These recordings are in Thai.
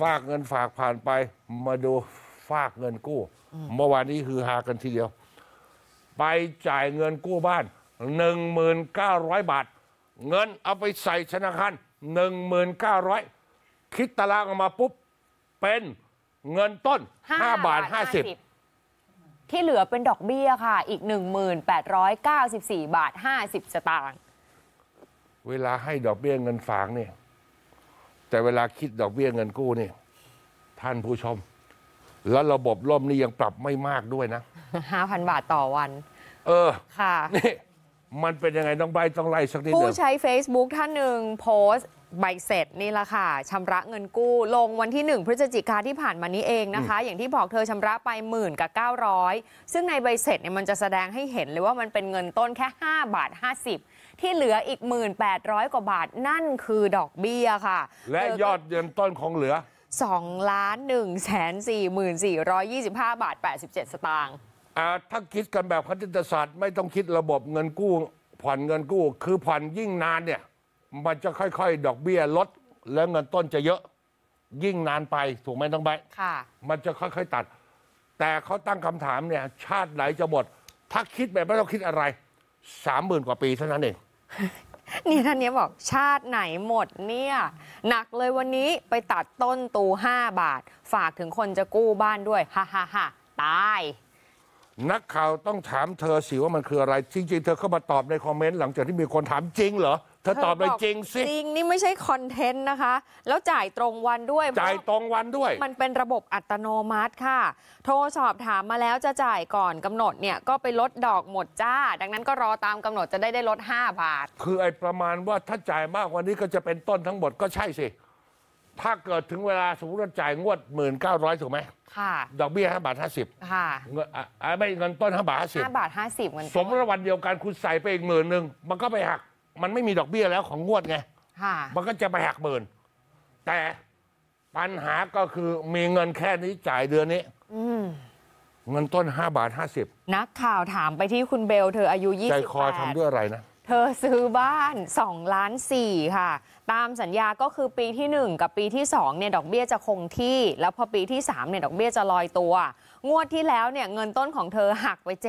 ฝากเงินฝากผ่านไปมาดูฝากเงินกู้ เมื่อวานนี้คือหากันทีเดียว ไปจ่ายเงินกู้บ้าน 1,900 บาท เงินเอาไปใส่ธนาคาร1,900 คิดตารางออกมาปุ๊บ เป็นเงินต้น5บาท50ที่เหลือเป็นดอกเบี้ยค่ะอีก 1894 บาท 50 สตางค์เวลาให้ดอกเบี้ยเงินฝากเนี่ยแต่เวลาคิดดอกเบี้ยเงินกู้นี่ ท่านผู้ชม แล้วระบบล่มนี่ยังปรับไม่มากด้วยนะห้าพันบาทต่อวัน เออค่ะนี่ มันเป็นยังไงต้องใบต้องไล่สักนิดผู้ใช้ Facebook ท่านหนึ่งโพสต์ใบเสร็จนี่แหละค่ะชำระเงินกู้ ลงวันที่ 1 พฤศจิกาที่ผ่านมานี้เองนะคะ อย่างที่บอกเธอชำระไปหมื่นกับ900 ซึ่งในใบเสร็จเนี่ยมันจะแสดงให้เห็นเลยว่ามันเป็นเงินต้นแค่ 5 บาท 50 ที่เหลืออีก 1,800 กว่าบาทนั่นคือดอกเบี้ยค่ะ และยอดเงินต้นของเหลือ2ล้าน1แสน4หมื่น425 บาท 87 สตางค์ถ้าคิดกันแบบคณิตศาสตร์ ไม่ต้องคิดระบบเงินกู้ ผ่อนเงินกู้ คือผ่อนยิ่งนานเนี่ยมันจะค่อย ๆ ดอกเบี้ยลดแล้วเงินต้นจะเยอะยิ่งนานไปถูกไหมต้องไป ค่ะ มันจะค่อยๆตัด แต่เขาตั้งคำถามเนี่ยชาติไหนจะหมด ถ้าคิดแบบไม่ต้องคิดอะไรสามหมื่นกว่าปีเท่านั้นเองนี่ท่านนี้บอกชาติไหนหมดเนี่ยหนักเลยวันนี้ไปตัดต้นตูห้าบาท ฝากถึงคนจะกู้บ้านด้วยฮ่าฮ่าฮ่าตายนักข่าวต้องถามเธอสิว่ามันคืออะไรจริง ๆ เธอเข้ามาตอบในคอมเมนต์หลังจากที่มีคนถามจริงเหรอเธอตอบเลยจริงสิจริงนี่ไม่ใช่คอนเทนต์นะคะ แล้วจ่ายตรงวันด้วยจ่ายตรงวันด้วยมันเป็นระบบอัตโนมัติค่ะ โทรสอบถามมาแล้วจะจ่ายก่อนกำหนดเนี่ยก็ไปลดดอกหมดจ้า ดังนั้นก็รอตามกำหนดจะได้ได้ลด5 บาท คือไอ้ประมาณว่าถ้าจ่ายมากกว่านี้ก็จะเป็นต้นทั้งหมดก็ใช่สิถ้าเกิดถึงเวลาสมมติว่าจ่ายงวดหมื่นเก้าร้อยถูกไหม ค่ะ ดอกเบี้ยห้าบาทห้าสิบค่ะเงินไม่เงินต้นห้าบาทห้าสิบห้าบาทห้าสิบเงินสมมติววันเดียวกันคุณใส่ไปอีกหมื่นหนึ่งมันก็ไปหัก มันไม่มีดอกเบี้ยแล้วของงวดไง ค่ะ มันก็จะไปหักหมื่นแต่ปัญหาก็คือมีเงินแค่นี้จ่ายเดือนนี้อืมเงินต้นห้าบาทห้าสิบ นักข่าวถามไปที่คุณเบลเธออายุยี่สิบคอแปทำดด้วยอะไรนะเธอซื้อบ้าน2ล้าน 4 ค่ะ ตามสัญญาก็คือปีที่ 1 กับปีที่2เนี่ยดอกเบี้ยจะคงที่ แล้วพอปีที่3เนี่ยดอกเบี้ยจะลอยตัว งวดที่แล้วเนี่ย เงินต้นของเธอหักไป 700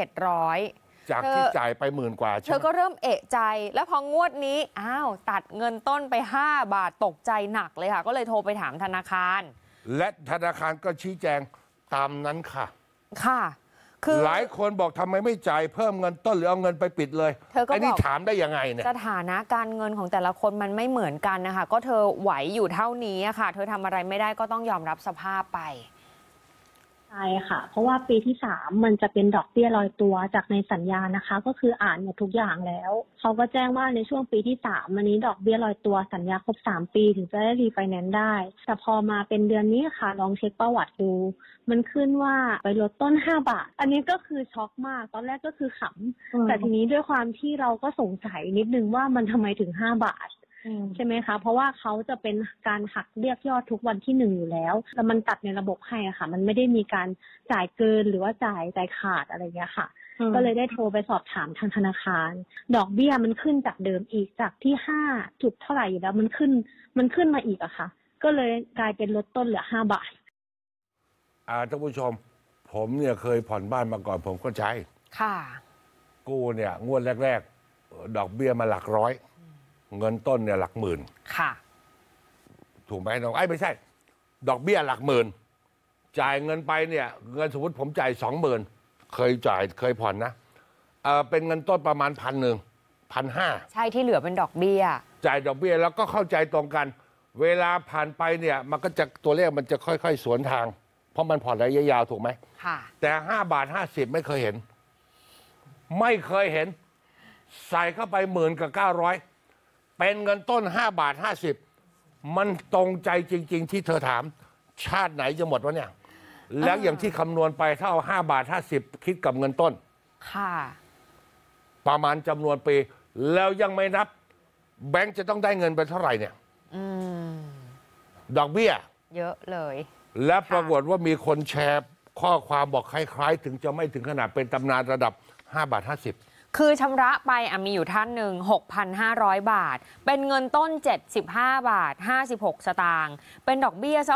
จากที่จ่ายไปหมื่นกว่า เธอก็เริ่มเอะใจ แล้วพองวดนี้ อ้าวตัดเงินต้นไป 5 บาทตกใจหนักเลยค่ะ ก็เลยโทรไปถามธนาคาร และธนาคารก็ชี้แจงตามนั้นค่ะค่ะหลายคนบอกทำไมไม่จ่ายเพิ่มเงินต้นหรือเอาเงินไปปิดเลยเธอก็อันนี้ถามได้ยังไงเนี่ยสถานะการเงินของแต่ละคนมันไม่เหมือนกันนะคะ ก็เธอไหวอยู่เท่านี้ค่ะ เธอทำอะไรไม่ได้ก็ต้องยอมรับสภาพไปใช่ค่ะ เพราะว่าปีที่สามมันจะเป็นดอกเบี้ยลอยตัวจากในสัญญานะคะ ก็คืออ่านหมดทุกอย่างแล้วเขาก็แจ้งว่าในช่วงปีที่สามวันนี้ดอกเบี้ยลอยตัวสัญญาครบสามปีถึงจะได้รีไฟแนนซ์ได้ แต่พอมาเป็นเดือนนี้ค่ะ ลองเช็คประวัติดู มันขึ้นว่าไปลดต้นห้าบาท อันนี้ก็คือช็อกมาก ตอนแรกก็คือขำ แต่ทีนี้ด้วยความที่เราก็สงสัยนิดนึงว่ามันทำไมถึงห้าบาทใช่ไหมคะ เพราะว่าเขาจะเป็นการหักเรียกยอดทุกวันที่หนึ่งอยู่แล้วแล้วมันตัดในระบบให้ะค่ะ มันไม่ได้มีการจ่ายเกินหรือว่าจ่ายจ่ายขาดอะไรเงี้ยค่ะ ก็เลยได้โทรไปสอบถามทางธนาคาร ดอกเบี้ยมันขึ้นจากเดิมอีกจากที่ห้าจุดเท่าไหร่อยู่แล้วมันขึ้น มันขึ้นมาอีกอะค่ะ ก็เลยกลายเป็นลดต้นเหลือห้าบาท อ่าท่านผู้ชม ผมเนี่ยเคยผ่อนบ้านมาก่อน ผมก็ใช้ค่ะ กู้เนี่ย งวดแรก ๆ ดอกเบี้ยมาหลักร้อยเงินต้นเนี่ยหลัก หมื่น ค่ะ ถูกไหมน้อง ไอ้ไม่ใช่ ดอกเบี้ยหลักหมื่น จ่ายเงินไปเนี่ยเงินสมมติผมจ่ายสองหมื่นเคยจ่ายเคยผ่อนนะเออเป็นเงินต้นประมาณพันหนึ่งพันห้า ใช่ที่เหลือเป็นดอกเบี้ย จ่ายดอกเบี้ยแล้วก็เข้าใจตรงกัน เวลาผ่านไปเนี่ยมันก็จะตัวเลขมันจะค่อยๆ สวนทาง เพราะมันผ่อนระยะยาวถูกไหมค่ะ แต่ห้าบาทห้าสิบไม่เคยเห็น ไม่เคยเห็น ใส่เข้าไปหมื่นกับเก้าร้อยเป็นเงินต้น 5 บาท 50 มันตรงใจจริง ๆ ที่เธอถาม ชาติไหนจะหมดวะเนี่ยแล้วอย่างที่คำนวณไปถ้าเอา5 บาท 50 คิดกับเงินต้น ค่ะ ประมาณจำนวนปี แล้วยังไม่นับ แบงค์จะต้องได้เงินไปเท่าไหร่เนี่ยอดอกเบี้ย เยอะเลย และปรากฏว่ามีคนแชร์ข้อความบอกคล้าย ๆ ถึงจะไม่ถึงขนาดเป็นตำนานระดับ5บาท50คือชำระไปมีอยู่ท่านหนึ่ง6,500 บาท เป็นเงินต้น 75 บาท 56 สตางค์ เป็นดอกเบี้ยซะ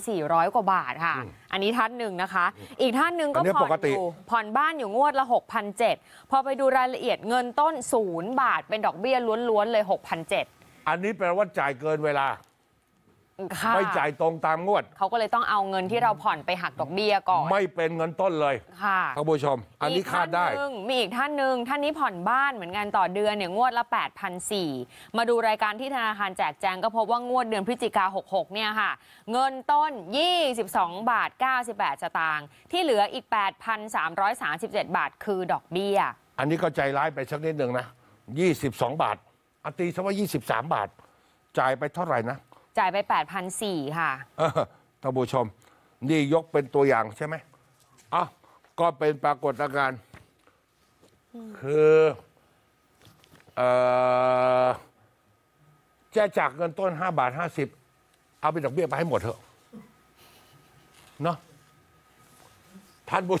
6,400 กว่าบาทค่ะ อันนี้ท่านหนึ่งนะคะ อีกท่านหนึ่งก็ผ่อนอยู่ผ่อนบ้านอยู่งวดละ6จ0ดพอไปดูรายละเอียดเงินต้น 0 บาท เป็นดอกเบี้ยล้วน ๆ เลย6จ0ดอันนี้แปลว่าจ่ายเกินเวลาไม่จ่ายตรงตามงวด เขาก็เลยต้องเอาเงินที่เราผ่อนไปหักดอกเบี้ยก่อน ไม่เป็นเงินต้นเลยค่ะท่านผู้ชม อันนี้คาดได้มีอีกท่านหนึ่งท่านนี้ผ่อนบ้านเหมือนกันต่อเดือนเนี่ยงวดละ 8 4 0 0มาดูรายการที่ธนาคารแจกแจงก็พบว่างวดเดือนพฤศจิกา66เนี่ยค่ะ เงินต้น 22 บาท 98สตางค์ที่เหลืออีก 8,337 บาทคือดอกเบี้ยอันนี้ก็ใจร้ายไปสักนิดหนึ่งนะ 22 บาทอัตีซะว่า23 บาท จ่ายไปเท่าไหร่นะจ่ายไป8ส0่ค่ะ ท่านผู้ชม นี่ยกเป็นตัวอย่างใช่ไหมอ่ะก็เป็นปรากฏการณ์คือเออจะจากเงินต้น 5 บาท 50เอาไปดอกเบี้ยไปให้หมดเถอะ เนาะท่านผู้